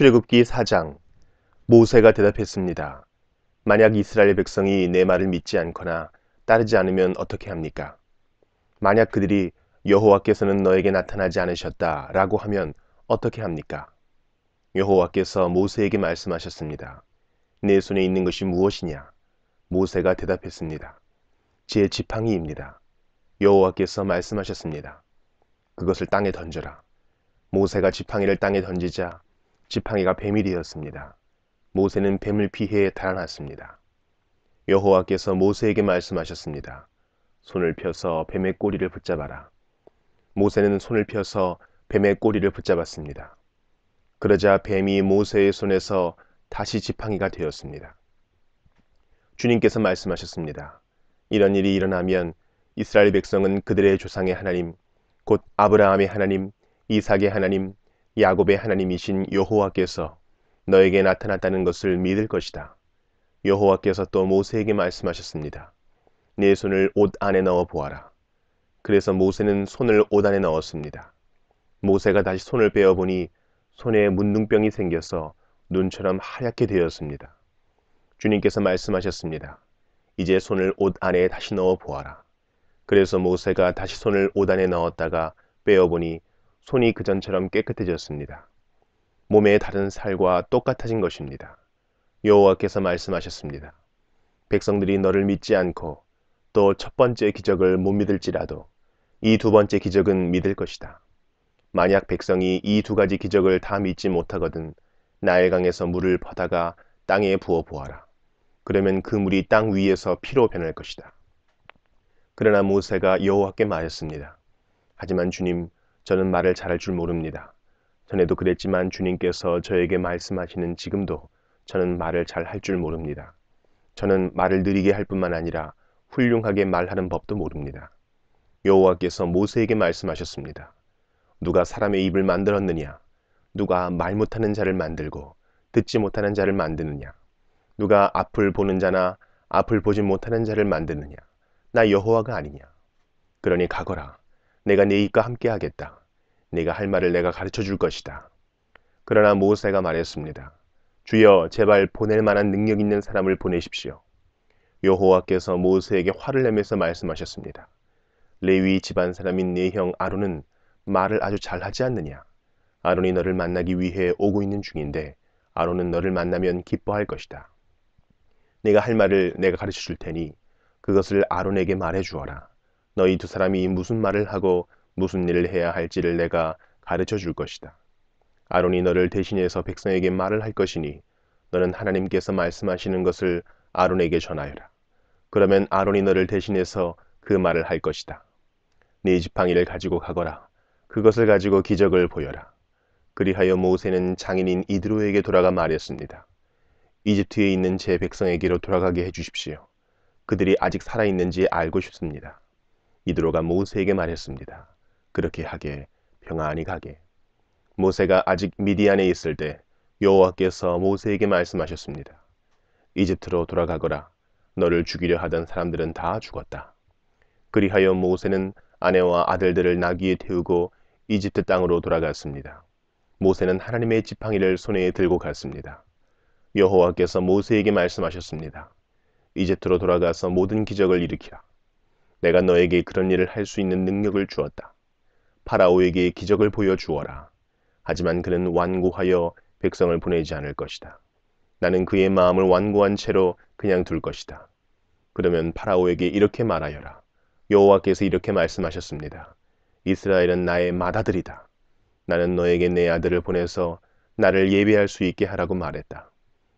출애굽기 4장 모세가 대답했습니다. 만약 이스라엘 백성이 내 말을 믿지 않거나 따르지 않으면 어떻게 합니까? 만약 그들이 여호와께서는 너에게 나타나지 않으셨다 라고 하면 어떻게 합니까? 여호와께서 모세에게 말씀하셨습니다. 내 손에 있는 것이 무엇이냐? 모세가 대답했습니다. 제 지팡이입니다. 여호와께서 말씀하셨습니다. 그것을 땅에 던져라. 모세가 지팡이를 땅에 던지자 지팡이가 뱀이 되었습니다. 모세는 뱀을 피해 달아났습니다. 여호와께서 모세에게 말씀하셨습니다. 손을 펴서 뱀의 꼬리를 붙잡아라. 모세는 손을 펴서 뱀의 꼬리를 붙잡았습니다. 그러자 뱀이 모세의 손에서 다시 지팡이가 되었습니다. 주님께서 말씀하셨습니다. 이런 일이 일어나면 이스라엘 백성은 그들의 조상의 하나님, 곧 아브라함의 하나님, 이삭의 하나님, 야곱의 하나님이신 여호와께서 너에게 나타났다는 것을 믿을 것이다. 여호와께서 또 모세에게 말씀하셨습니다. 내 손을 옷 안에 넣어 보아라. 그래서 모세는 손을 옷 안에 넣었습니다. 모세가 다시 손을 빼어 보니 손에 문둥병이 생겨서 눈처럼 하얗게 되었습니다. 주님께서 말씀하셨습니다. 이제 손을 옷 안에 다시 넣어 보아라. 그래서 모세가 다시 손을 옷 안에 넣었다가 빼어 보니 손이 그전처럼 깨끗해졌습니다. 몸의 다른 살과 똑같아진 것입니다. 여호와께서 말씀하셨습니다. 백성들이 너를 믿지 않고 또 첫 번째 기적을 못 믿을지라도 이 두 번째 기적은 믿을 것이다. 만약 백성이 이 두 가지 기적을 다 믿지 못하거든 나의 강에서 물을 퍼다가 땅에 부어 보아라. 그러면 그 물이 땅 위에서 피로 변할 것이다. 그러나 모세가 여호와께 말했습니다. 하지만 주님, 저는 말을 잘할 줄 모릅니다. 전에도 그랬지만 주님께서 저에게 말씀하시는 지금도 저는 말을 잘할줄 모릅니다. 저는 말을 느리게 할 뿐만 아니라 훌륭하게 말하는 법도 모릅니다. 여호와께서 모세에게 말씀하셨습니다. 누가 사람의 입을 만들었느냐? 누가 말 못하는 자를 만들고 듣지 못하는 자를 만드느냐? 누가 앞을 보는 자나 앞을 보지 못하는 자를 만드느냐? 나 여호와가 아니냐? 그러니 가거라. 내가 네 입과 함께 하겠다. 네가 할 말을 내가 가르쳐 줄 것이다. 그러나 모세가 말했습니다. 주여 제발 보낼 만한 능력 있는 사람을 보내십시오. 여호와께서 모세에게 화를 내면서 말씀하셨습니다. 레위 집안 사람인 네 형 아론은 말을 아주 잘하지 않느냐. 아론이 너를 만나기 위해 오고 있는 중인데 아론은 너를 만나면 기뻐할 것이다. 네가 할 말을 내가 가르쳐 줄 테니 그것을 아론에게 말해 주어라. 너희 두 사람이 무슨 말을 하고 무슨 일을 해야 할지를 내가 가르쳐 줄 것이다. 아론이 너를 대신해서 백성에게 말을 할 것이니 너는 하나님께서 말씀하시는 것을 아론에게 전하여라. 그러면 아론이 너를 대신해서 그 말을 할 것이다. 네 지팡이를 가지고 가거라. 그것을 가지고 기적을 보여라. 그리하여 모세는 장인인 이드로에게 돌아가 말했습니다. 이집트에 있는 제 백성에게로 돌아가게 해주십시오. 그들이 아직 살아있는지 알고 싶습니다. 이드로가 모세에게 말했습니다. 그렇게 하게 평안히 가게. 모세가 아직 미디안에 있을 때 여호와께서 모세에게 말씀하셨습니다. 이집트로 돌아가거라. 너를 죽이려 하던 사람들은 다 죽었다. 그리하여 모세는 아내와 아들들을 나귀에 태우고 이집트 땅으로 돌아갔습니다. 모세는 하나님의 지팡이를 손에 들고 갔습니다. 여호와께서 모세에게 말씀하셨습니다. 이집트로 돌아가서 모든 기적을 일으키라. 내가 너에게 그런 일을 할 수 있는 능력을 주었다. 파라오에게 기적을 보여주어라. 하지만 그는 완고하여 백성을 보내지 않을 것이다. 나는 그의 마음을 완고한 채로 그냥 둘 것이다. 그러면 파라오에게 이렇게 말하여라. 여호와께서 이렇게 말씀하셨습니다. 이스라엘은 나의 맏아들이다 나는 너에게 내 아들을 보내서 나를 예배할 수 있게 하라고 말했다.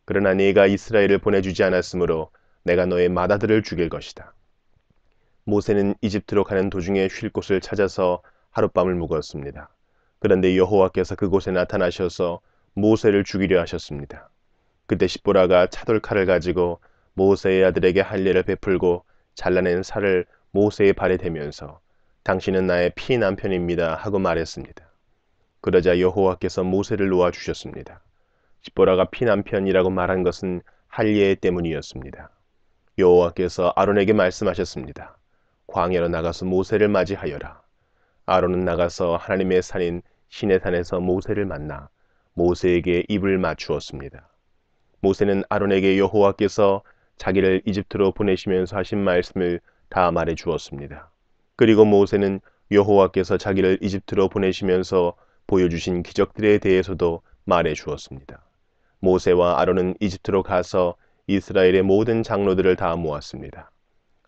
그러나 네가 이스라엘을 보내주지 않았으므로 내가 너의 맏아들을 죽일 것이다. 모세는 이집트로 가는 도중에 쉴 곳을 찾아서 하룻밤을 묵었습니다. 그런데 여호와께서 그곳에 나타나셔서 모세를 죽이려 하셨습니다. 그때 시보라가 차돌칼을 가지고 모세의 아들에게 할례를 베풀고 잘라낸 살을 모세의 발에 대면서 당신은 나의 피 남편입니다 하고 말했습니다. 그러자 여호와께서 모세를 놓아 주셨습니다. 시보라가피 남편이라고 말한 것은 할례 때문이었습니다. 여호와께서 아론에게 말씀하셨습니다. 광야로 나가서 모세를 맞이하여라. 아론은 나가서 하나님의 산인 시내산에서 모세를 만나 모세에게 입을 맞추었습니다. 모세는 아론에게 여호와께서 자기를 이집트로 보내시면서 하신 말씀을 다 말해 주었습니다. 그리고 모세는 여호와께서 자기를 이집트로 보내시면서 보여주신 기적들에 대해서도 말해 주었습니다. 모세와 아론은 이집트로 가서 이스라엘의 모든 장로들을 다 모았습니다.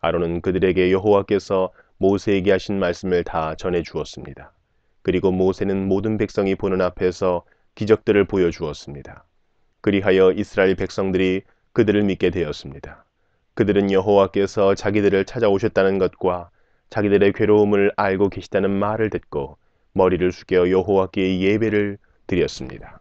아론은 그들에게 여호와께서 모세에게 하신 말씀을 다 전해 주었습니다. 그리고 모세는 모든 백성이 보는 앞에서 기적들을 보여 주었습니다. 그리하여 이스라엘 백성들이 그들을 믿게 되었습니다. 그들은 여호와께서 자기들을 찾아오셨다는 것과 자기들의 괴로움을 알고 계시다는 말을 듣고 머리를 숙여 여호와께 예배를 드렸습니다.